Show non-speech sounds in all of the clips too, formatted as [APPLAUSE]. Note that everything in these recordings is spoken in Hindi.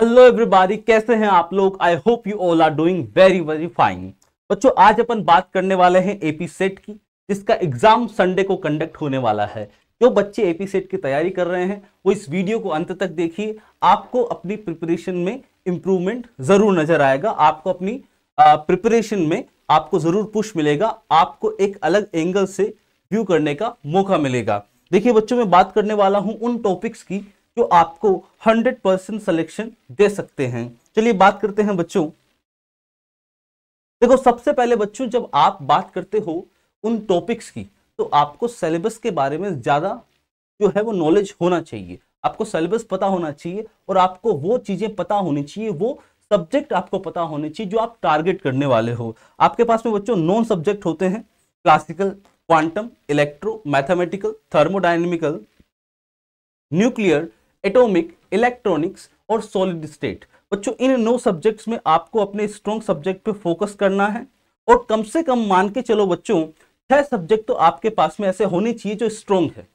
हेलो एवरीबॉडी कैसे हैं आप लोग I hope you all are doing very very fine बच्चों आज अपन बात करने वाले हैं एपी सेट की जिसका एग्जाम संडे को कंडक्ट होने वाला है जो बच्चे एपी सेट की तैयारी कर रहे हैं वो इस वीडियो को अंत तक देखिए आपको अपनी प्रिपरेशन में इम्प्रूवमेंट जरूर नजर आएगा आपको अपनी प्रिपरेशन में आपको जरूर पुश मिलेगा आपको एक अलग एंगल से व्यू करने का मौका मिलेगा देखिए बच्चों मैं बात करने वाला हूँ उन टॉपिक्स की जो आपको 100 परसेंट सलेक्शन दे सकते हैं चलिए बात करते हैं बच्चों देखो सबसे पहले बच्चों जब आप बात करते हो उन टॉपिक्स की तो आपको सिलेबस के बारे में ज़्यादा जो है वो नॉलेज होना चाहिए आपको सिलेबस पता होना चाहिए और आपको वो चीज़ें पता होनी चाहिए वो सब्जेक्ट आपको पता होने चाहिए जो आप टारगेट करने वाले हो आपके पास में बच्चों नॉन सब्जेक्ट होते हैं classical quantum electro mathematical thermodynamical nuclear atomic electronics और सॉलिड स्टेट बच्चों इन नौ सब्जेक्ट्स में आपको अपने स्ट्रॉन्ग सब्जेक्ट पे फोकस करना है और कम से कम मान के चलो बच्चों छह सब्जेक्ट तो आपके पास में ऐसे होने चाहिए जो स्ट्रॉन्ग है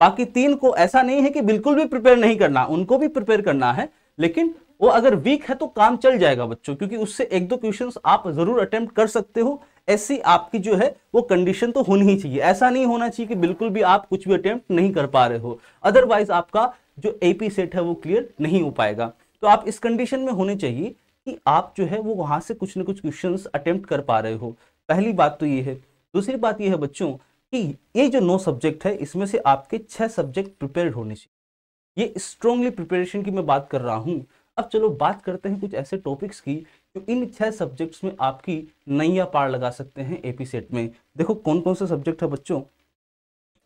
बाकी तीन को ऐसा नहीं है कि बिल्कुल भी प्रिपेयर नहीं करना उनको भी प्रिपेयर करना है लेकिन वो अगर वीक है तो काम चल जाएगा बच्चों क्योंकि उससे एक दो क्वेश्चन आप जरूर अटेम्प्ट कर सकते हो ऐसी आपकी जो है वो कंडीशन तो होनी ही चाहिए ऐसा नहीं होना चाहिए कि बिल्कुल भी आप कुछ भी अटेम्प्ट नहीं कर पा रहे हो अदरवाइज आपका जो ए सेट है वो क्लियर नहीं हो पाएगा तो आप इस कंडीशन में होने चाहिए कि आप जो है वो वहां से कुछ ना कुछ क्वेश्चन अटेम्प्ट कर पा रहे हो पहली बात तो ये है दूसरी बात ये है बच्चों कि ये जो नौ सब्जेक्ट है इसमें से आपके छह सब्जेक्ट प्रिपेयर होने चाहिए ये स्ट्रॉन्गली प्रिपरेशन की मैं बात कर रहा हूँ अब चलो बात करते हैं कुछ ऐसे टॉपिक्स की जो इन छह सब्जेक्ट्स में आपकी नैया पार लगा सकते हैं एपी सेट में देखो कौन कौन से सब्जेक्ट है बच्चों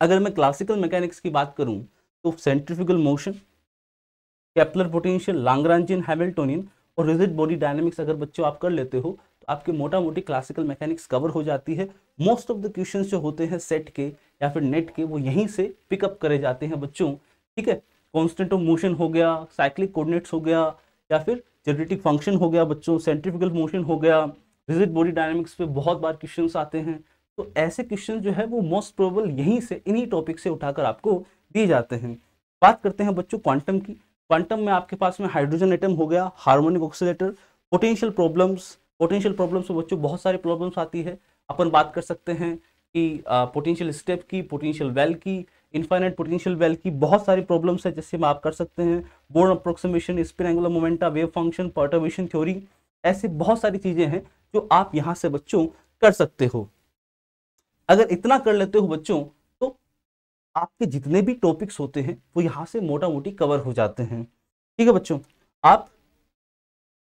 अगर मैं क्लासिकल मैकेनिक्स की बात करूँ तो centrifugal motion Kepler potential Lagrangian Hamiltonian और रिजिड बॉडी डायनेमिक्स अगर बच्चों आप कर लेते हो तो आपके मोटा मोटी क्लासिकल मैकेनिक्स कवर हो जाती है मोस्ट ऑफ द क्वेश्चन जो होते हैं सेट के या फिर नेट के वो यहीं से पिकअप करे जाते हैं बच्चों ठीक है कॉन्स्टेंट ऑफ मोशन हो गया साइक्लिक कोर्डिनेट्स हो गया या फिर जेनेटिक फंक्शन हो गया बच्चों सेंट्रिफिकल मोशन हो गया रिजिड बॉडी डायनेमिक्स पे बहुत बार क्वेश्चन आते हैं तो ऐसे क्वेश्चन जो है वो मोस्ट प्रोबेबल यहीं से इन्हीं टॉपिक से उठाकर आपको दिए जाते हैं बात करते हैं बच्चों क्वांटम की क्वांटम में आपके पास में हाइड्रोजन एटम हो गया harmonic oscillator potential problems potential problems में बच्चों बहुत सारी प्रॉब्लम्स आती है अपन बात कर सकते हैं कि पोटेंशियल स्टेप की पोटेंशियल वेल की इन्फाइनाइट पोटेंशियल वेल की बहुत सारी प्रॉब्लम्स है जिससे आप कर सकते हैं Born approximation spin angular momenta wave function perturbation theory ऐसी बहुत सारी चीज़ें हैं जो आप यहाँ से बच्चों कर सकते हो अगर इतना कर लेते हो बच्चों आपके जितने भी टॉपिक्स होते हैं वो यहाँ से मोटा मोटी कवर हो जाते हैं ठीक है बच्चों आप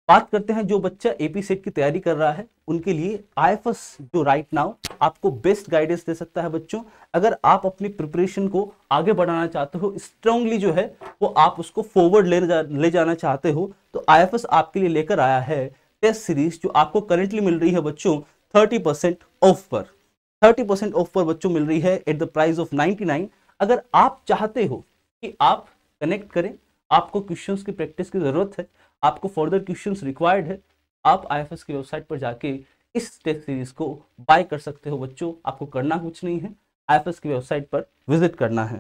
बात करते हैं जो बच्चा एपी सेट की तैयारी कर रहा है उनके लिए आई जो राइट नाउ आपको बेस्ट गाइडेंस दे सकता है बच्चों अगर आप अपनी प्रिपरेशन को आगे बढ़ाना चाहते हो स्ट्रांगली जो है वो आप उसको फॉरवर्ड ले जा, ले जाना चाहते हो तो आई आपके लिए लेकर आया है टेस्ट सीरीज जो आपको करेंटली मिल रही है बच्चों थर्टी परसेंट ऑफ पर थर्टी परसेंट ऑफ पर बच्चों मिल रही है at the price of ninety nine अगर आप चाहते हो कि आप कनेक्ट करें आपको क्वेश्चंस की प्रैक्टिस की ज़रूरत है आपको फर्दर क्वेश्चंस रिक्वायर्ड है आप आई की वेबसाइट पर जाके इस टेस्ट सीरीज को बाय कर सकते हो बच्चों आपको करना कुछ नहीं है आई की वेबसाइट पर विजिट करना है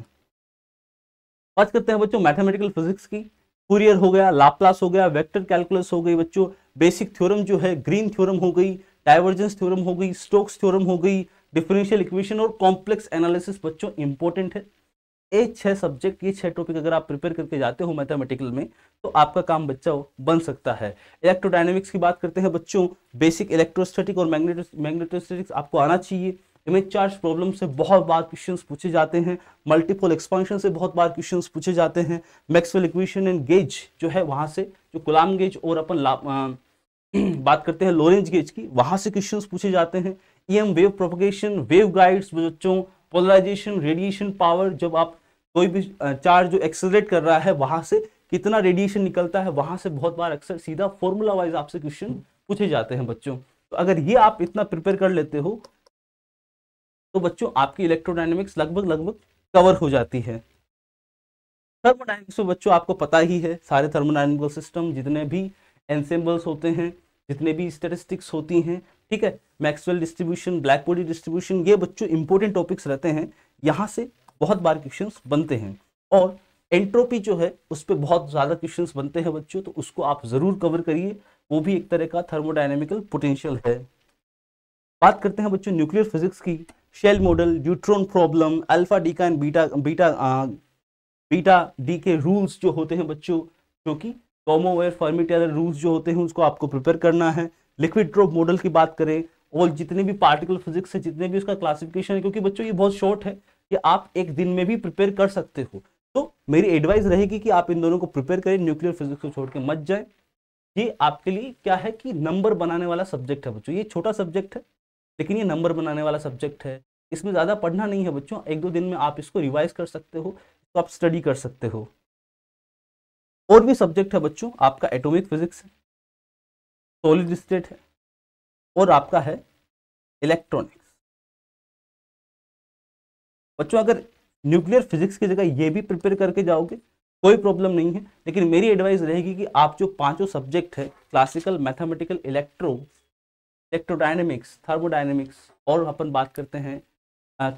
बात करते हैं बच्चों मैथमेटिकल फिजिक्स की फूरियर हो गया लाप्लास हो गया वेक्टर कैलकुलस हो गई बच्चों बेसिक थ्योरम जो है ग्रीन थ्योरम हो गई डाइवर्जेंस थ्योरम हो गई स्टोक्स थ्योरम हो गई डिफरेंशियल इक्वेशन और कॉम्प्लेक्स एनालिसिस बच्चों इंपॉर्टेंट है ये छह सब्जेक्ट ये छह टॉपिक अगर आप प्रिपेयर करके जाते हो मैथमेटिकल में तो आपका काम बच्चा बन सकता है इलेक्ट्रोडाइनमिक्स की बात करते हैं बच्चों बेसिक इलेक्ट्रोस्टेटिक और मैग्नेटोस्टेटिक्स आपको आना चाहिए इमेज चार्ज प्रॉब्लम से बहुत बार क्वेश्चंस पूछे जाते हैं मल्टीपल एक्सपांशन से बहुत बार क्वेश्चंस पूछे जाते हैं मैक्सवेल इक्वेशन एंड गेज जो है वहाँ से जो गुलाम गेज और अपन [CLEARS THROAT] बात करते हैं लोरेंज गेज की वहाँ से क्वेश्चंस पूछे जाते हैं EM wave propagation wave guides बच्चों पोलराइजेशन रेडिएशन पावर जब आप कोई भी चार्ज जो एक्सेलरेट कर रहा है वहां से कितना रेडिएशन निकलता है वहां से बहुत बार अक्सर सीधा फॉर्मूला वाइज आपसे क्वेश्चन पूछे जाते हैं बच्चों तो अगर ये आप इतना प्रिपेयर कर लेते हो तो बच्चों आपकी इलेक्ट्रोडाइनमिक्स लगभग लगभग कवर हो जाती है थर्मोडाइनमिक्स तो में बच्चों आपको पता ही है सारे थर्मोडाइनमिकल सिस्टम जितने भी एनसेम्बल्स होते हैं जितने भी स्टेटिस्टिक्स होती हैं ठीक है Maxwell distribution black body distribution ये बच्चों इंपॉर्टेंट टॉपिक्स रहते हैं यहाँ से बहुत बार क्वेश्चन बनते हैं और एंट्रोपी जो है उस पर बहुत ज़्यादा क्वेश्चन बनते हैं बच्चों तो उसको आप ज़रूर कवर करिए वो भी एक तरह का थर्मोडाइनमिकल पोटेंशियल है बात करते हैं बच्चों न्यूक्लियर फिजिक्स की shell model neutron problem alpha decay का and beta beta ah, beta decay के रूल्स जो होते हैं बच्चों जो कि कॉमोवेयर फॉर्मिटेर रूल्स जो होते हैं उसको आपको प्रिपेयर करना है लिक्विड ड्रॉप मॉडल की बात करें और जितने भी पार्टिकल फिजिक्स है जितने भी उसका क्लासिफिकेशन है क्योंकि बच्चों ये बहुत शॉर्ट है कि आप एक दिन में भी प्रिपेयर कर सकते हो तो मेरी एडवाइस रहेगी कि आप इन दोनों को प्रिपेयर करें न्यूक्लियर फिजिक्स को छोड़ के मत जाए ये आपके लिए क्या है कि नंबर बनाने वाला सब्जेक्ट है बच्चों ये छोटा सब्जेक्ट है लेकिन ये नंबर बनाने वाला सब्जेक्ट है इसमें ज़्यादा पढ़ना नहीं है बच्चों एक दो दिन में आप इसको रिवाइज कर सकते हो तो आप स्टडी कर सकते हो और भी सब्जेक्ट है बच्चों आपका एटॉमिक फिजिक्स है सोलिड स्टेट है और आपका है इलेक्ट्रॉनिक्स बच्चों अगर न्यूक्लियर फिजिक्स की जगह ये भी प्रिपेयर करके जाओगे कोई प्रॉब्लम नहीं है लेकिन मेरी एडवाइस रहेगी कि आप जो पांचों सब्जेक्ट है classical mathematical electro electrodynamics thermodynamics और अपन बात करते हैं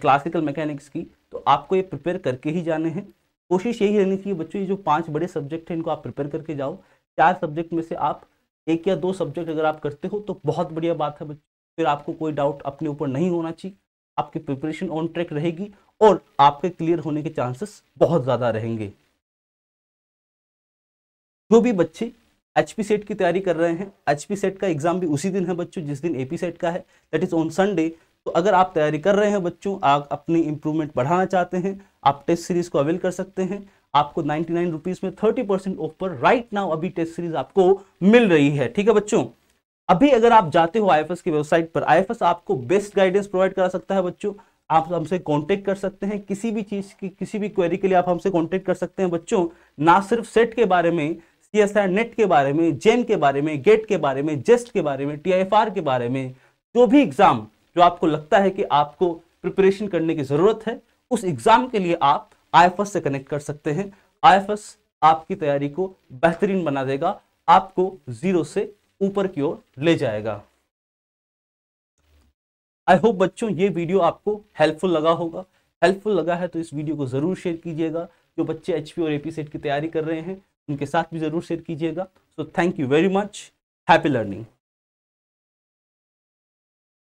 क्लासिकल मैकेनिक्स की तो आपको ये प्रिपेयर करके ही जाने हैं कोशिश यही रहनी चाहिए बच्चों ये जो पांच बड़े सब्जेक्ट हैं इनको आप प्रिपेयर करके जाओ चार सब्जेक्ट में से आप एक या दो सब्जेक्ट अगर आप करते हो तो बहुत बढ़िया बात है फिर आपको कोई डाउट अपने ऊपर नहीं होना चाहिए आपकी प्रिपरेशन ऑन ट्रैक रहेगी और आपके क्लियर होने के चांसेस बहुत ज़्यादा रहेंगे जो भी बच्चे एच पी सेट की तैयारी कर रहे हैं एच पी सेट का एग्जाम भी उसी दिन है बच्चों जिस दिन ए पी सेट का है दैट इज़ ऑन संडे तो अगर आप तैयारी कर रहे हैं बच्चों आप अपनी इम्प्रूवमेंट बढ़ाना चाहते हैं आप टेस्ट सीरीज़ को अवेल कर सकते हैं आपको 99 रुपीस में thirty percent offer right now अभी टेस्ट सीरीज आपको मिल रही है ठीक है बच्चों अभी अगर आप जाते हो आई की वेबसाइट पर आई आपको बेस्ट गाइडेंस प्रोवाइड करा सकता है बच्चों आप हमसे कांटेक्ट कर सकते हैं किसी भी चीज़ की किसी भी क्वेरी के लिए आप हमसे कांटेक्ट कर सकते हैं बच्चों ना सिर्फ सेट के बारे में सी एस आई नेट के बारे में जेन के बारे में गेट के बारे में जेस्ट के बारे में टी के बारे में जो भी एग्ज़ाम जो आपको लगता है कि आपको प्रिपरेशन करने की ज़रूरत है उस एग्ज़ाम के लिए आप आई से कनेक्ट कर सकते हैं आई आपकी तैयारी को बेहतरीन बना देगा आपको जीरो से ऊपर की ओर ले जाएगा आई होप बच्चों ये वीडियो आपको हेल्पफुल लगा होगा हेल्पफुल लगा है तो इस वीडियो को ज़रूर शेयर कीजिएगा जो बच्चे एच और ए सेट की तैयारी कर रहे हैं उनके साथ भी ज़रूर शेयर कीजिएगा so thank you very much happy learning